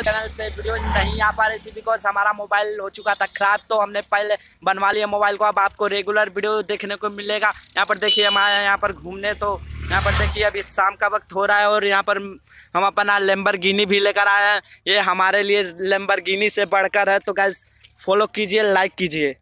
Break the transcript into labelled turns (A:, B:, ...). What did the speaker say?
A: channel पे video नहीं आ पा रही थी बिकॉज हमारा मोबाइल हो चुका था ख़राब तो हमने पहले बनवा लिया मोबाइल को अब आपको रेगुलर वीडियो देखने को मिलेगा यहाँ पर देखिए हम आए यहाँ पर घूमने तो यहाँ पर देखिए अभी शाम का वक्त हो रहा है और यहाँ पर हम अपना लेम्बर भी लेकर आए हैं ये हमारे लिए लेम्बर से बढ़कर है तो गैस फॉलो कीजिए लाइक कीजिए